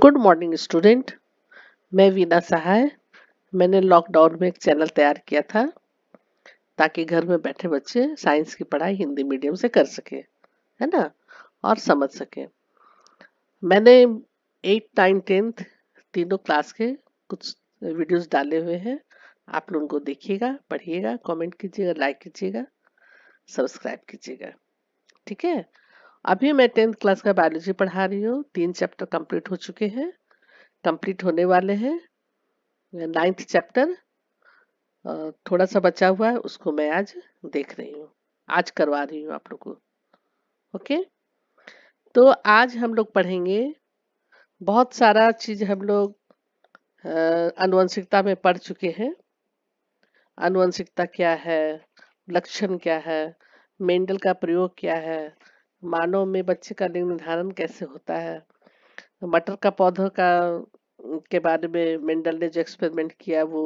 good morning student मैं वीना सहाय मैंने lockdown में एक चैनल तैयार किया था ताकि घर में बैठे बच्चे साइंस की पढ़ाई हिंदी मीडियम से कर सके है ना और समझ सके मैंने एट नाइन टेंथ तीनों क्लास के कुछ वीडियोस डाले हुए हैं आप लोग उनको देखिएगा पढ़िएगा कमेंट कीजिएगा लाइक कीजिएगा सब्सक्राइब कीजिएगा ठीक है अभी मैं टेंथ क्लास का बायोलॉजी पढ़ा रही हूँ तीन चैप्टर कंप्लीट हो चुके हैं कंप्लीट होने वाले हैं नाइन्थ चैप्टर थोड़ा सा बचा हुआ है उसको मैं आज देख रही हूँ आज करवा रही हूँ आप लोग को ओके तो आज हम लोग पढ़ेंगे बहुत सारा चीज़ हम लोग अनुवंशिकता में पढ़ चुके हैं अनुवंशिकता क्या है लक्षण क्या है मेंडल का प्रयोग क्या है मानव में बच्चे का लिंग निर्धारण कैसे होता है मटर का पौधों का के बारे में मेंडल ने जो एक्सपेरिमेंट किया वो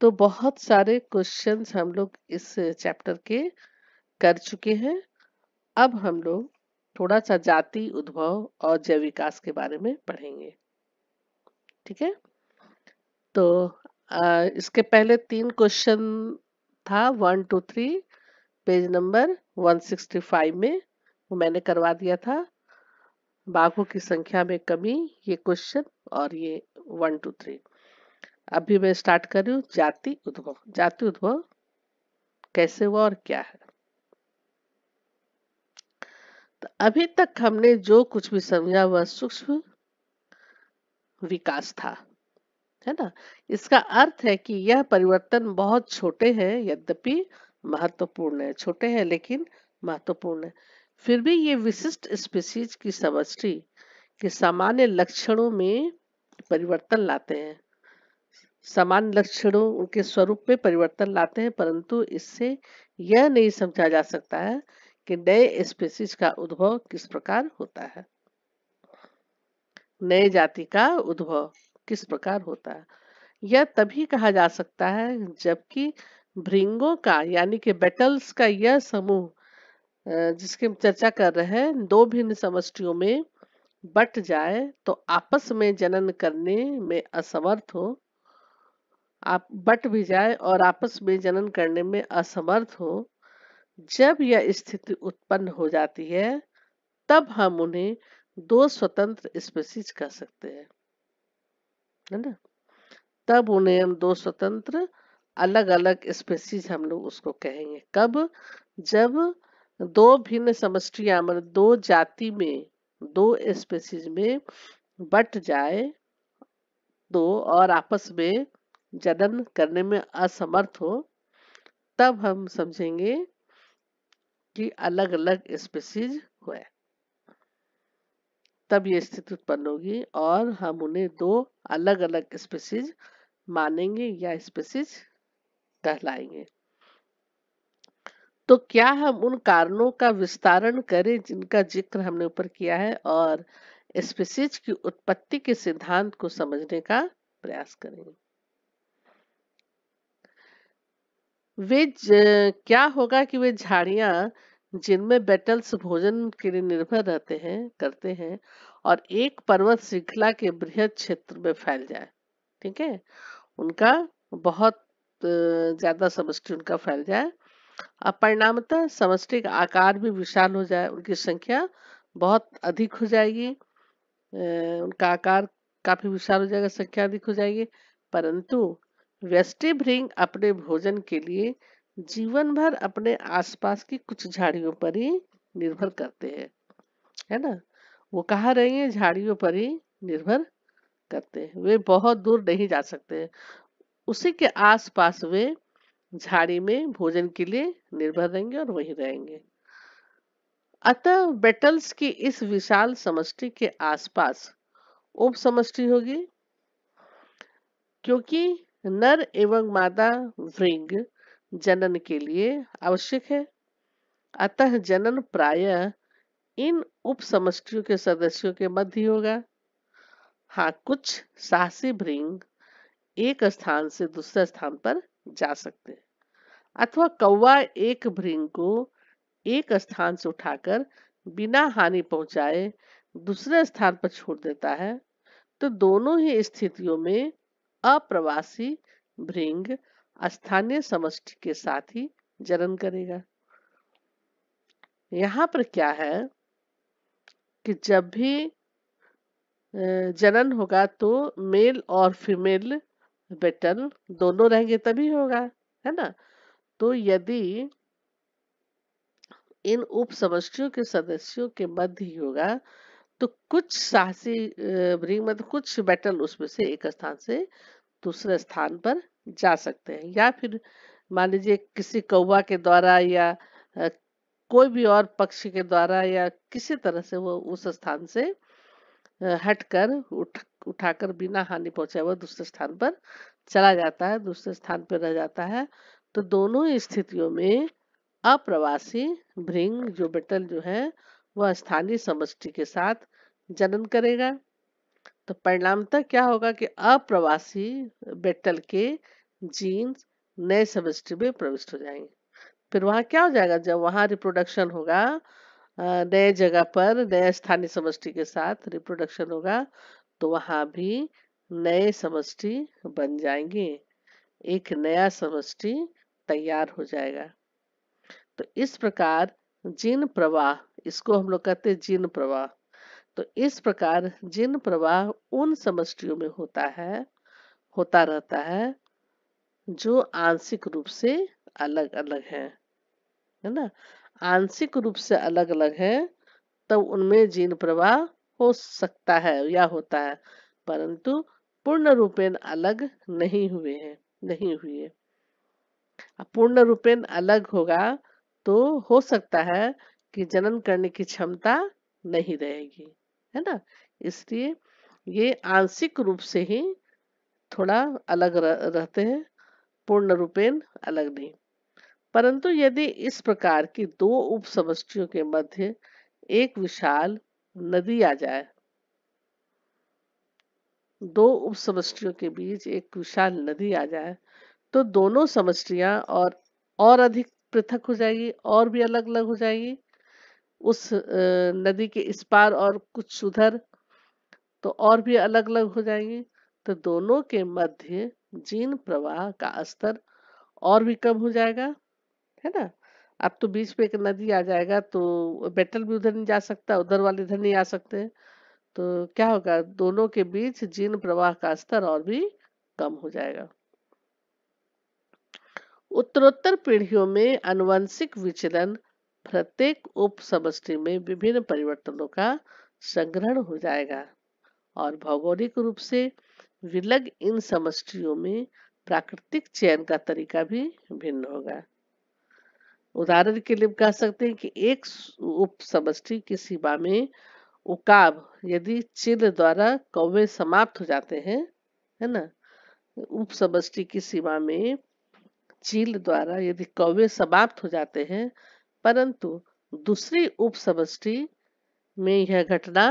तो बहुत सारे क्वेश्चंस हम लोग इस चैप्टर के कर चुके हैं अब हम लोग थोड़ा सा जाति उद्भव और जैव विकास के बारे में पढ़ेंगे ठीक है तो आ, इसके पहले तीन क्वेश्चन था one two three page number 165 में वो मैंने करवा दिया था बाघों की संख्या में कमी ये क्वेश्चन और ये वन टू थ्री अभी मैं स्टार्ट कर रही हूँ जाति उद्भव जाति उद्भव कैसे हुआ और क्या है तो अभी तक हमने जो कुछ भी समझा वह सूक्ष्म विकास था है ना इसका अर्थ है कि यह परिवर्तन बहुत छोटे हैं यद्यपि महत्वपूर्ण है छोटे हैं लेकिन महत्वपूर्ण है फिर भी ये विशिष्ट स्पीसीज की समष्टि के सामान्य लक्षणों में परिवर्तन लाते हैं समान लक्षणों उनके स्वरूप में परिवर्तन लाते हैं परंतु इससे यह नहीं समझा जा सकता है कि नए स्पीसीज का उद्भव किस प्रकार होता है नए जाति का उद्भव किस प्रकार होता है यह तभी कहा जा सकता है जबकि भृंगों का यानी कि बेटल्स का यह समूह जिसकी हम चर्चा कर रहे हैं दो भिन्न समष्टियों में बट जाए तो आपस में जनन करने में असमर्थ हो आप बट भी जाए और आपस में जनन करने में असमर्थ हो जब यह स्थिति उत्पन्न हो जाती है तब हम उन्हें दो स्वतंत्र स्पेसीज कह सकते हैं है ना तब उन्हें हम दो स्वतंत्र अलग अलग स्पेसीज हम लोग उसको कहेंगे कब जब दो भिन्न समष्टिया मतलब दो जाति में दो स्पेसीज में बट जाए दो तो और आपस में जनन करने में असमर्थ हो तब हम समझेंगे कि अलग अलग स्पेसीज हुए तब ये स्थिति उत्पन्न होगी और हम उन्हें दो अलग अलग स्पेसीज मानेंगे या स्पेसीज कहलाएंगे तो क्या हम उन कारणों का विस्तारण करें जिनका जिक्र हमने ऊपर किया है और स्पीसीज की उत्पत्ति के सिद्धांत को समझने का प्रयास करें वे क्या होगा कि वे झाड़ियां जिनमें बेटल्स भोजन के लिए निर्भर रहते हैं करते हैं और एक पर्वत श्रृंखला के बृहद क्षेत्र में फैल जाए ठीक है उनका बहुत ज्यादा समष्टि उनका फैल जाए अब परिणामतः समष्टि का आकार भी विशाल हो जाए उनकी संख्या बहुत अधिक हो जाएगी उनका आकार काफी विशाल हो जाएगा संख्या अधिक हो जाएगी परंतु व्यस्टि भृंग अपने भोजन के लिए जीवन भर अपने आसपास की कुछ झाड़ियों पर ही निर्भर करते हैं है ना वो कहा रही है झाड़ियों पर ही निर्भर करते हैं वे बहुत दूर नहीं जा सकते उसी के आसपास वे झाड़ी में भोजन के लिए निर्भर रहेंगे और वहीं रहेंगे अतः बेटल्स की इस विशाल समष्टि के आसपास उप समष्टि होगी क्योंकि नर एवं मादा वृंग जनन के लिए आवश्यक है अतः जनन प्राय इन उप समष्टियों के सदस्यों के मध्य होगा हाँ कुछ साहसी भृंग एक स्थान से दूसरे स्थान पर जा सकते हैं अथवा कौवा एक भृंग को एक स्थान से उठाकर बिना हानि पहुंचाए दूसरे स्थान पर छोड़ देता है तो दोनों ही स्थितियों में अप्रवासी भृंग स्थानीय समष्टि के साथ ही जनन करेगा यहाँ पर क्या है कि जब भी जनन होगा तो मेल और फीमेल बेटल दोनों रहेंगे तभी होगा है ना तो यदि इन उप समष्टियों के सदस्यों के मध्य होगा तो कुछ साहसी मतलब कुछ बैटल उसमें से एक स्थान से दूसरे स्थान पर जा सकते हैं या फिर मान लीजिए किसी कौवा के द्वारा या कोई भी और पक्ष के द्वारा या किसी तरह से वो उस स्थान से हटकर उठ उठाकर बिना हानि पहुंचाए वह दूसरे स्थान पर चला जाता है दूसरे स्थान पर रह जाता है तो दोनों स्थितियों में अप्रवासी भृंग जो बेटल जो है वह स्थानीय समष्टि के साथ जनन करेगा तो परिणामतः क्या होगा कि अप्रवासी बेटल के जीन्स नए समष्टि में प्रविष्ट हो जाएंगे फिर वहां क्या हो जाएगा जब वहां रिप्रोडक्शन होगा नए जगह पर नए स्थानीय समष्टि के साथ रिप्रोडक्शन होगा तो वहां भी नए समष्टि बन जाएंगे एक नया समष्टि तैयार हो जाएगा तो इस प्रकार जीन प्रवाह इसको हम लोग कहते हैं जीन प्रवाह तो इस प्रकार जीन प्रवाह उन समष्टियों में होता है होता रहता है जो आंशिक रूप से अलग अलग हैं है ना आंशिक रूप से अलग अलग हैं तब तो उनमें जीन प्रवाह हो सकता है या होता है परंतु पूर्ण रूपेण अलग नहीं हुए हैं नहीं हुई है पूर्ण रूपेण अलग होगा तो हो सकता है कि जनन करने की क्षमता नहीं रहेगी है ना इसलिए ये आंशिक रूप से ही थोड़ा अलग रहते हैं पूर्ण रूपेण अलग नहीं परंतु यदि इस प्रकार की दो उप समियों के मध्य एक विशाल नदी आ जाए दो उप समियों के बीच एक विशाल नदी आ जाए तो दोनों समष्टियाँ और और अधिक पृथक हो जाएगी और भी अलग अलग हो जाएगी उस नदी के इस पार और कुछ उधर तो और भी अलग अलग हो जाएगी तो दोनों के मध्य जीन प्रवाह का स्तर और भी कम हो जाएगा है ना अब तो बीच पे एक नदी आ जाएगा तो बेटल भी उधर नहीं जा सकता उधर वाले इधर नहीं आ सकते तो क्या होगा दोनों के बीच जीन प्रवाह का स्तर और भी कम हो जाएगा उत्तरोत्तर पीढ़ियों में अनुवंशिक विचलन प्रत्येक उप में विभिन्न परिवर्तनों का संग्रहण हो जाएगा और भौगोलिक रूप से विलग इन समष्टियों में प्राकृतिक चयन का तरीका भी भिन्न होगा उदाहरण के लिए कह सकते हैं कि एक उप समष्टि की सीमा में उकाब यदि चिल द्वारा कौवे समाप्त हो जाते हैं है ना उप समष्टि की सीमा में चील द्वारा यदि कौवे समाप्त हो जाते हैं परंतु दूसरी उप में यह घटना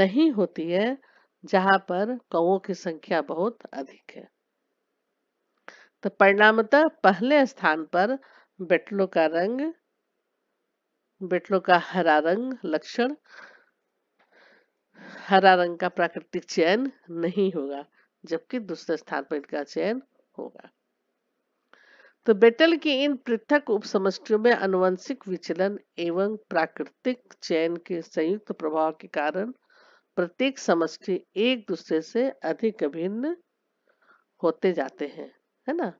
नहीं होती है जहां पर कौ की संख्या बहुत अधिक है तो परिणामतः पहले स्थान पर बेटलों का रंग बेटलों का हरा रंग लक्षण हरा रंग का प्राकृतिक चयन नहीं होगा जबकि दूसरे स्थान पर इनका चयन होगा तो बेटल के इन पृथक उप में अनुवंशिक विचलन एवं प्राकृतिक चयन के संयुक्त प्रभाव के कारण प्रत्येक समष्टि एक दूसरे से अधिक अभिन्न होते जाते हैं है ना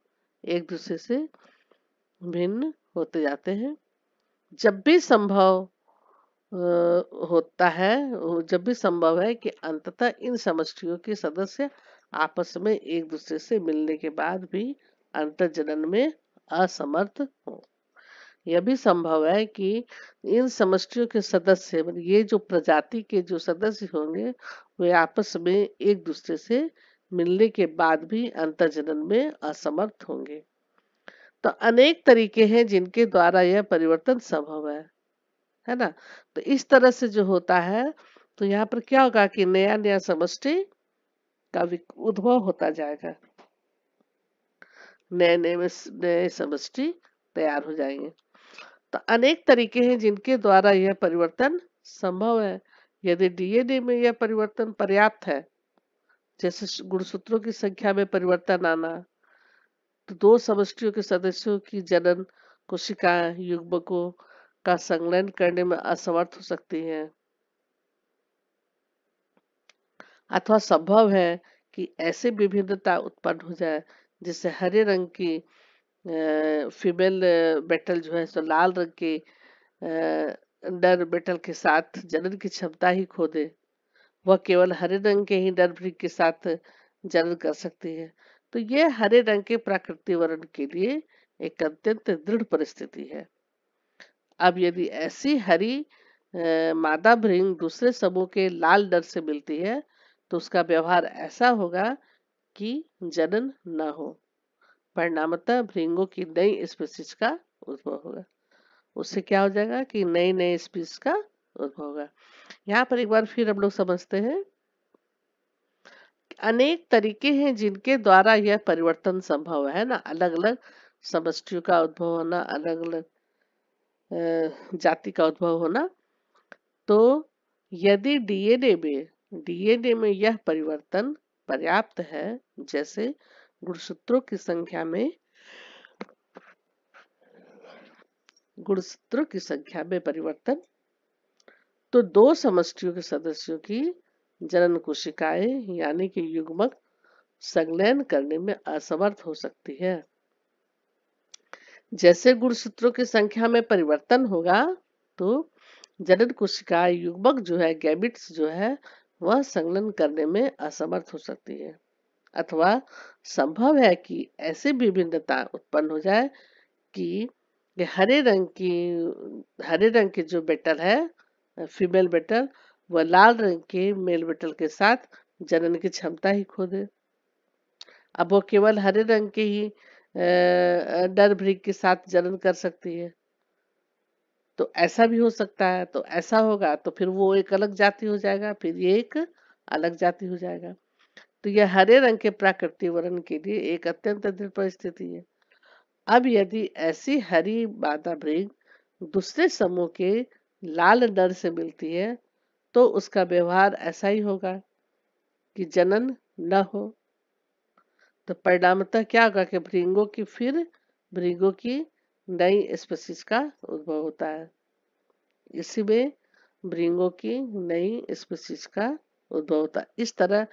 एक दूसरे से भिन्न होते जाते हैं जब भी संभव होता है जब भी संभव है कि अंततः इन समष्टियों के सदस्य आपस में एक दूसरे से मिलने के बाद भी अंतर जनन में असमर्थ हो यह भी संभव है कि इन समष्टियों के सदस्य ये जो प्रजाति के जो सदस्य होंगे वे आपस में एक दूसरे से मिलने के बाद भी अंतर जनन में असमर्थ होंगे तो अनेक तरीके हैं जिनके द्वारा यह परिवर्तन संभव है है ना तो इस तरह से जो होता है तो यहाँ पर क्या होगा कि नया नया समष्टि का उद्भव होता जाएगा नए नए नए समष्टि तैयार हो जाएंगे तो अनेक तरीके हैं जिनके द्वारा यह परिवर्तन संभव है यदि डीएनए में यह परिवर्तन पर्याप्त है जैसे गुणसूत्रों की संख्या में परिवर्तन आना तो दो समष्टियों के सदस्यों की जनन कोशिकाएं युग्मकों का संलयन करने में असमर्थ हो सकती हैं अथवा संभव है कि ऐसे विभिन्नता उत्पन्न हो जाए जिससे हरे रंग की फीमेल बेटल जो है सो लाल रंग के नर बेटल के साथ जनन की क्षमता ही खो दे वह केवल हरे रंग के ही नर भृग के साथ जनन कर सकती है तो यह हरे रंग के प्राकृतिक वर्ण के लिए एक अत्यंत दृढ़ परिस्थिति है अब यदि ऐसी हरी मादा भृंग दूसरे समूह के लाल नर से मिलती है तो उसका व्यवहार ऐसा होगा कि जनन न हो परिणामतः भृंगो की नई स्पीसीज का उद्भव होगा उससे क्या हो जाएगा कि नई नई स्पीसीज का उद्भव होगा यहाँ पर एक बार फिर हम लोग समझते हैं अनेक तरीके हैं जिनके द्वारा यह परिवर्तन संभव है ना अलग अलग समस्टियों का उद्भव होना अलग अलग जाति का उद्भव होना तो यदि डीएनए में डीएनए में यह परिवर्तन पर्याप्त है जैसे गुणसूत्रों की संख्या में गुणसूत्रों की संख्या में परिवर्तन तो दो समष्टियों के सदस्यों की जनन कोशिकाएं यानी कि युग्मक संलयन करने में असमर्थ हो सकती है जैसे गुणसूत्रों की संख्या में परिवर्तन होगा तो जनन कोशिकाएं युग्मक जो है गैमिट्स जो है वह संगलन करने में असमर्थ हो सकती है अथवा संभव है कि ऐसी विभिन्नता उत्पन्न हो जाए कि हरे रंग की हरे रंग की जो बेटल है फीमेल बेटल वह लाल रंग के मेल बेटल के साथ जनन की क्षमता ही खो दे अब वो केवल हरे रंग के ही नर भृग के साथ जनन कर सकती है तो ऐसा भी हो सकता है तो ऐसा होगा तो फिर वो एक अलग जाति हो जाएगा फिर ये एक अलग जाति हो जाएगा तो यह हरे रंग के प्राकृतिक वर्ण के लिए एक अत्यंत दृढ़ परिस्थिति है अब यदि ऐसी हरी मादा भृग दूसरे समूह के लाल नर से मिलती है तो उसका व्यवहार ऐसा ही होगा कि जनन न हो तो परिणामतः क्या होगा कि भृंगों की फिर भृंगों की नई स्पीसीज का उद्भव होता है इसी में ब्रिंगो की नई स्पीसीज का उद्भव होता है इस तरह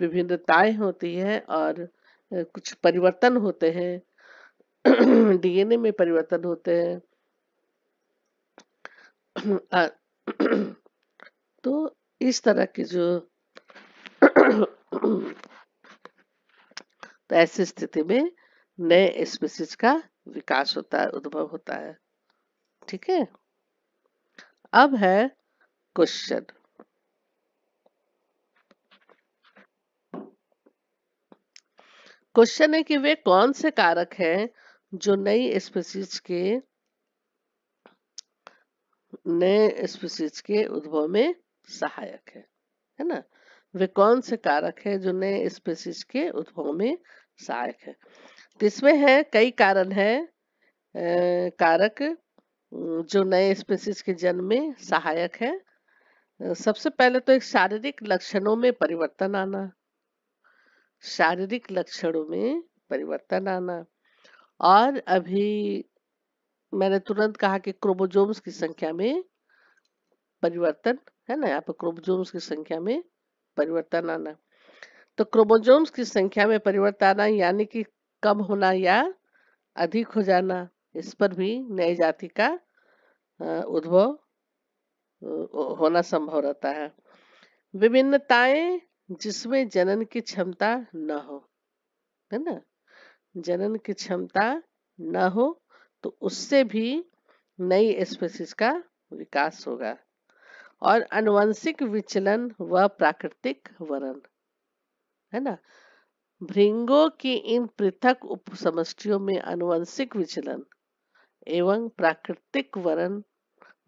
विभिन्नताएं होती है और कुछ परिवर्तन होते हैं डीएनए में परिवर्तन होते हैं तो इस तरह की जो तो ऐसी स्थिति में नए स्पीसीज का विकास होता है उद्भव होता है ठीक है अब है क्वेश्चन क्वेश्चन है कि वे कौन से कारक हैं जो नई स्पीसीज के नए स्पीसीज के उद्भव में सहायक है है ना वे कौन से कारक है जो नए स्पीसीज के उद्भव में सहायक है इसमें है कई कारण है कारक जो नए स्पेसिस के जन्म में सहायक है सबसे पहले तो एक शारीरिक लक्षणों में परिवर्तन आना शारीरिक लक्षणों में परिवर्तन आना और अभी मैंने तुरंत कहा कि क्रोमोजोम्स की संख्या में परिवर्तन है ना यहाँ पर क्रोमोजोम्स की संख्या में परिवर्तन आना तो क्रोमोजोम्स की संख्या में परिवर्तन आना यानी कि कम होना या अधिक हो जाना इस पर भी नए जाति का उद्भव होना संभव रहता है विभिन्नताएं जिसमें जनन की क्षमता न हो है ना जनन की क्षमता न हो तो उससे भी नई स्पेसिस का विकास होगा और अनुवंशिक विचलन व प्राकृतिक वरण है ना भृंगों की इन पृथक उपसमष्टियों में अनुवंशिक विचलन एवं प्राकृतिक वरण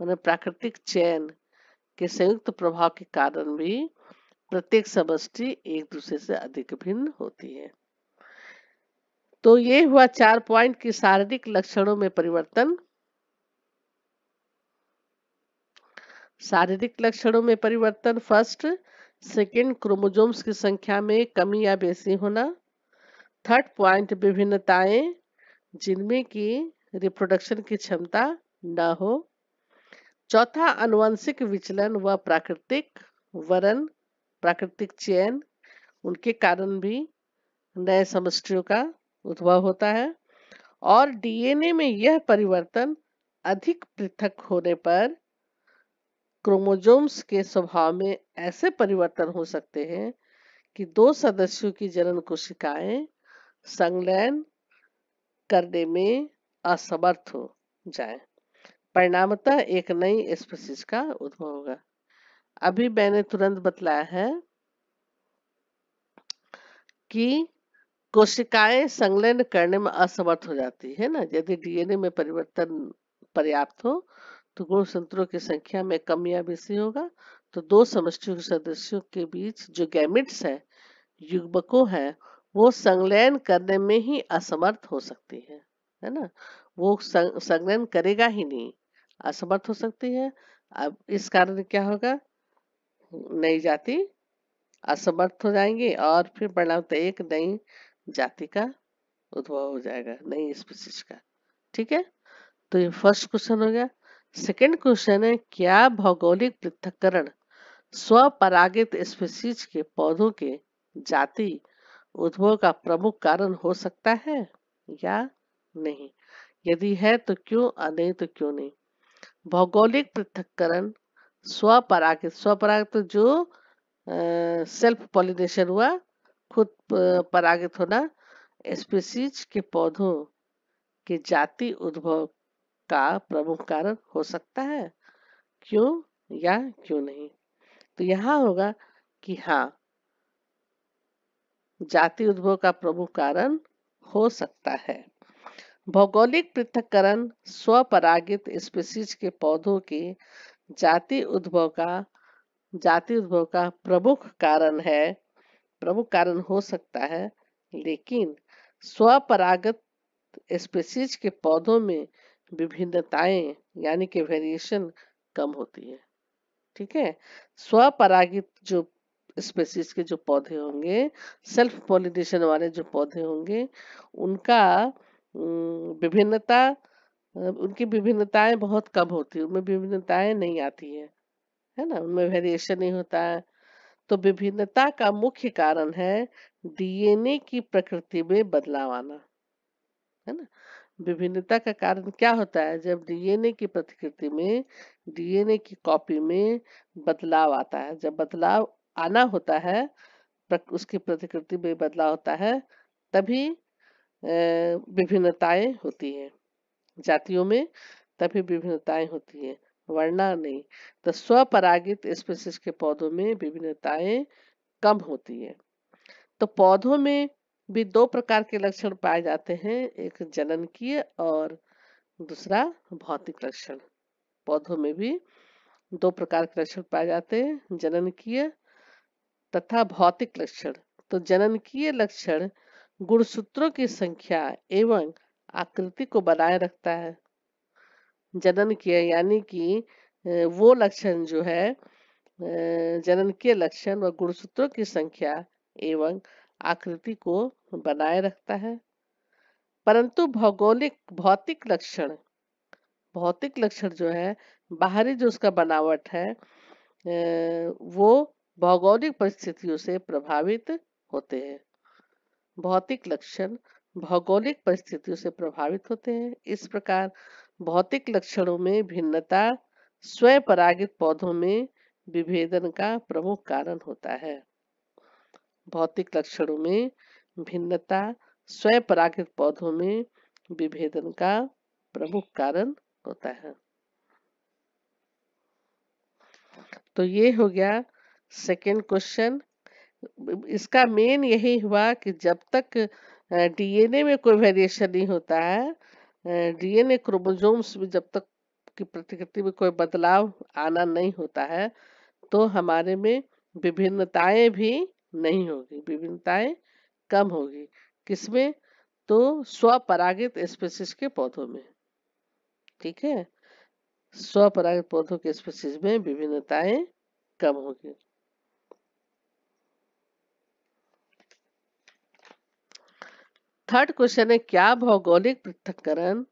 मान प्राकृतिक चयन के संयुक्त प्रभाव के कारण भी प्रत्येक समष्टि एक दूसरे से अधिक भिन्न होती है तो ये हुआ चार पॉइंट की शारीरिक लक्षणों में परिवर्तन शारीरिक लक्षणों में परिवर्तन फर्स्ट सेकेंड क्रोमोजोम्स की संख्या में कमी या बेसी होना थर्ड पॉइंट विभिन्नताएं जिनमें कि रिप्रोडक्शन की क्षमता न हो चौथा अनुवांशिक विचलन व प्राकृतिक वरण प्राकृतिक चयन उनके कारण भी नए समष्टियों का उद्भव होता है और डीएनए में यह परिवर्तन अधिक पृथक होने पर क्रोमोजोम्स के स्वभाव में ऐसे परिवर्तन हो सकते हैं कि दो सदस्यों की जनन कोशिकाएं संलयन करने में असमर्थ हो जाए परिणामतः एक नई स्पेसिस का उद्भव होगा अभी मैंने तुरंत बतलाया है कि कोशिकाएं संलयन करने में असमर्थ हो जाती है ना यदि डीएनए में परिवर्तन पर्याप्त हो तो गुण संतरों की संख्या में कम या बेसी होगा तो दो समष्टियों के सदस्यों के बीच जो गैमिट्स है युगबको है वो संलयन करने में ही असमर्थ हो सकती है है ना वो संलयन करेगा ही नहीं असमर्थ हो सकती है अब इस कारण क्या होगा नई जाति असमर्थ हो जाएंगे और फिर परिणामतः तो एक नई जाति का उद्भव हो जाएगा नई स्पीसीज का ठीक है तो ये फर्स्ट क्वेश्चन हो गया सेकंड क्वेश्चन है क्या भौगोलिक पृथककरण स्वपरागित स्पेसीज के पौधों के जाति उद्भव का प्रमुख कारण हो सकता है या नहीं यदि है तो क्यों और नहीं तो क्यों नहीं भौगोलिक पृथककरण स्वपरागित स्वपरागित तो जो आ, सेल्फ पॉलिनेशन हुआ खुद परागित होना स्पेसीज के पौधों के जाति उद्भव का प्रमुख कारण हो सकता है क्यों या क्यों नहीं तो यहां होगा कि हाँ जाति उद्भव का प्रमुख कारण हो सकता है भौगोलिक पृथककरण स्वपरागित स्पीसीज के पौधों के जाति उद्भव का जाति उद्भव का प्रमुख कारण है प्रमुख कारण हो सकता है लेकिन स्वपरागत स्पीसीज के पौधों में विभिन्नताएं यानी कि वेरिएशन कम होती है ठीक है स्वपरागित जो स्पेसीज के जो पौधे होंगे सेल्फ पॉलिनेशन वाले जो पौधे होंगे उनका विभिन्नता उनकी विभिन्नताएं बहुत कम होती है उनमें विभिन्नताएं नहीं आती है है ना उनमें वेरिएशन नहीं होता है तो विभिन्नता का मुख्य कारण है डीएनए की प्रकृति में बदलाव आना है ना विभिन्नता का कारण क्या होता है जब डीएनए की प्रतिकृति में डीएनए की कॉपी में बदलाव आता है जब बदलाव आना होता है उसकी प्रतिकृति में बदलाव होता है तभी विभिन्नताएं होती हैं जातियों में तभी विभिन्नताएं होती हैं वरना नहीं तो स्वपरागित स्पेसिस के पौधों में विभिन्नताएं कम होती है तो पौधों में भी दो प्रकार के लक्षण पाए जाते हैं एक की और दूसरा भौतिक लक्षण पौधों में भी दो प्रकार के लक्षण पाए जाते हैं जनन की तथा भौतिक लक्षण तो जनन की लक्षण गुणसूत्रों की संख्या एवं आकृति को बनाए रखता है जनन की यानी कि वो लक्षण जो है जनन के लक्षण व गुणसूत्रों की संख्या एवं आकृति को बनाए रखता है परंतु भौगोलिक भौतिक लक्षण भौतिक लक्षण जो है बाहरी जो उसका बनावट है वो भौगोलिक परिस्थितियों से प्रभावित होते हैं भौतिक लक्षण भौगोलिक परिस्थितियों से प्रभावित होते हैं इस प्रकार भौतिक लक्षणों में भिन्नता स्वयं परागित पौधों में विभेदन का प्रमुख कारण होता है भौतिक लक्षणों में भिन्नता स्वयं परागित पौधों में विभेदन का प्रमुख कारण होता है तो ये हो गया सेकेंड क्वेश्चन इसका मेन यही हुआ कि जब तक डीएनए में कोई वेरिएशन नहीं होता है डीएनए क्रोमोजोम्स में जब तक की प्रतिकृति में कोई बदलाव आना नहीं होता है तो हमारे में विभिन्नताएं भी नहीं होगी विभिन्नताएं कम होगी किसमें तो स्वपरागित स्पेसिस के पौधों में ठीक है स्वपरागित पौधों के स्पेसिस में विभिन्नताएं कम होगी थर्ड क्वेश्चन है क्या भौगोलिक पृथककरण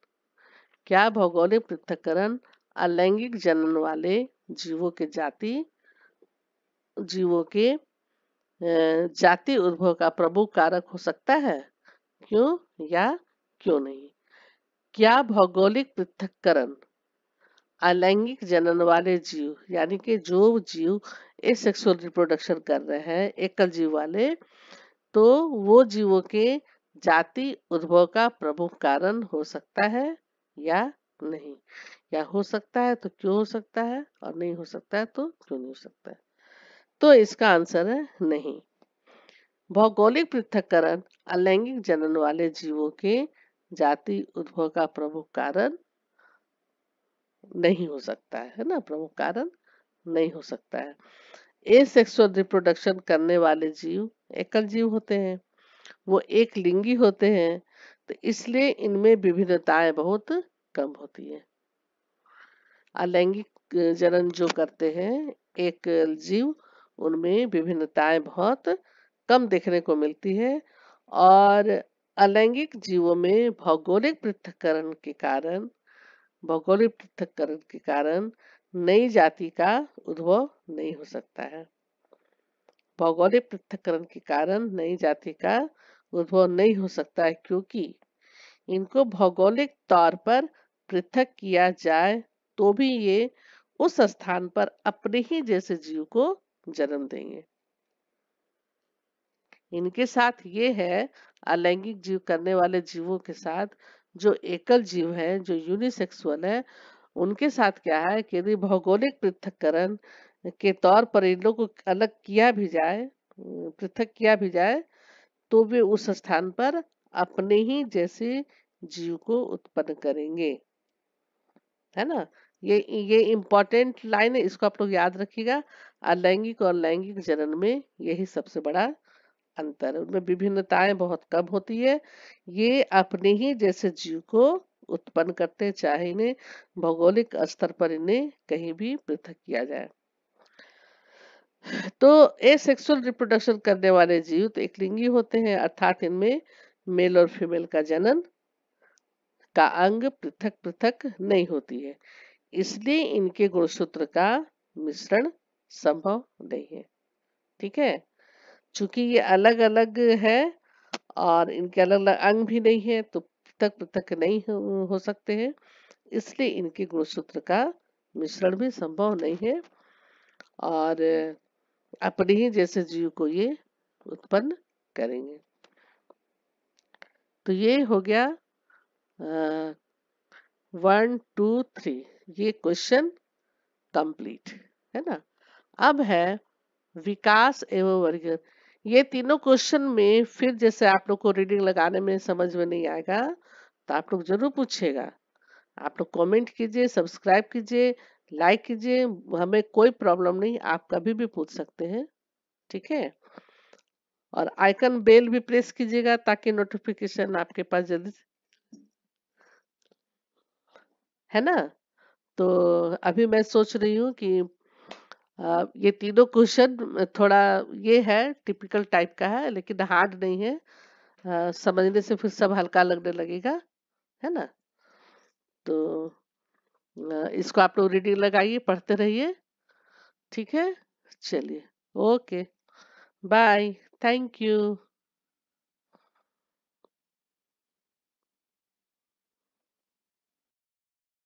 क्या भौगोलिक पृथककरण अलैंगिक जनन वाले जीवों के जाति जीवों के जाति उद्भव का प्रमुख कारक हो सकता है क्यों या क्यों नहीं क्या भौगोलिक पृथककरण अलैंगिक जनन वाले जीव यानी कि जो जीव ए सेक्सुअल रिप्रोडक्शन कर रहे हैं एकल जीव वाले तो वो जीवों के जाति उद्भव का प्रमुख कारण हो सकता है या नहीं या हो सकता है तो क्यों हो सकता है और नहीं हो सकता है तो क्यों नहीं हो सकता है तो इसका आंसर है नहीं भौगोलिक पृथककरण अलैंगिक जनन वाले जीवों के जाति उद्भव का प्रमुख कारण नहीं हो सकता है, ना प्रमुख कारण नहीं हो सकता है ए सेक्सुअल रिप्रोडक्शन करने वाले जीव एकल जीव होते हैं वो एक लिंगी होते हैं तो इसलिए इनमें विभिन्नताएं बहुत कम होती है अलैंगिक जनन जो करते हैं एक जीव उनमें विभिन्नताएं बहुत कम देखने को मिलती है और अलैंगिक जीवों में भौगोलिक पृथककरण के कारण भौगोलिक पृथककरण के कारण नई जाति का उद्भव नहीं हो सकता है भौगोलिक पृथककरण के कारण नई जाति का उद्भव नहीं हो सकता है क्योंकि इनको भौगोलिक तौर पर पृथक किया जाए तो भी ये उस स्थान पर अपने ही जैसे जीव को जन्म देंगे इनके साथ ये है अलैंगिक जीव करने वाले जीवों के साथ जो एकल जीव है जो यूनिसेक्सुअल है उनके साथ क्या है कि यदि भौगोलिक पृथककरण के तौर पर इन लोगों को अलग किया भी जाए पृथक किया भी जाए तो वे उस स्थान पर अपने ही जैसे जीव को उत्पन्न करेंगे है ना ये ये इम्पोर्टेंट लाइन है इसको आप लोग याद रखिएगा अलैंगिक और लैंगिक जनन में यही सबसे बड़ा अंतर उनमें विभिन्नताएं बहुत कम होती है ये अपने ही जैसे जीव को उत्पन्न करते चाहे इन्हें भौगोलिक स्तर पर इन्हें कहीं भी पृथक किया जाए तो सेक्सुअल रिप्रोडक्शन करने वाले जीव तो एक लिंगी होते हैं अर्थात इनमें मेल और फीमेल का जनन का अंग पृथक पृथक नहीं होती है इसलिए इनके गुणसूत्र का मिश्रण संभव नहीं है ठीक है चूंकि ये अलग अलग है और इनके अलग अलग अंग भी नहीं है तो पृथक पृथक नहीं हो सकते हैं इसलिए इनके गुणसूत्र का मिश्रण भी संभव नहीं है और अपने ही जैसे जीव को ये उत्पन्न करेंगे तो ये हो गया वन टू थ्री ये क्वेश्चन कंप्लीट है ना अब है विकास एवं वर्ग ये तीनों क्वेश्चन में फिर जैसे आप लोग को रीडिंग लगाने में समझ में नहीं आएगा तो आप लोग जरूर पूछेगा आप लोग कमेंट कीजिए सब्सक्राइब कीजिए लाइक कीजिए हमें कोई प्रॉब्लम नहीं आप कभी भी पूछ सकते हैं ठीक है और आइकन बेल भी प्रेस कीजिएगा ताकि नोटिफिकेशन आपके पास जल्दी है ना तो अभी मैं सोच रही हूँ कि ये तीनों क्वेश्चन थोड़ा ये है टिपिकल टाइप का है लेकिन हार्ड नहीं है आ, समझने से फिर सब हल्का लगने लगेगा है ना तो आ, इसको आप लोग रीडिंग लगाइए पढ़ते रहिए ठीक है चलिए ओके बाय थैंक यू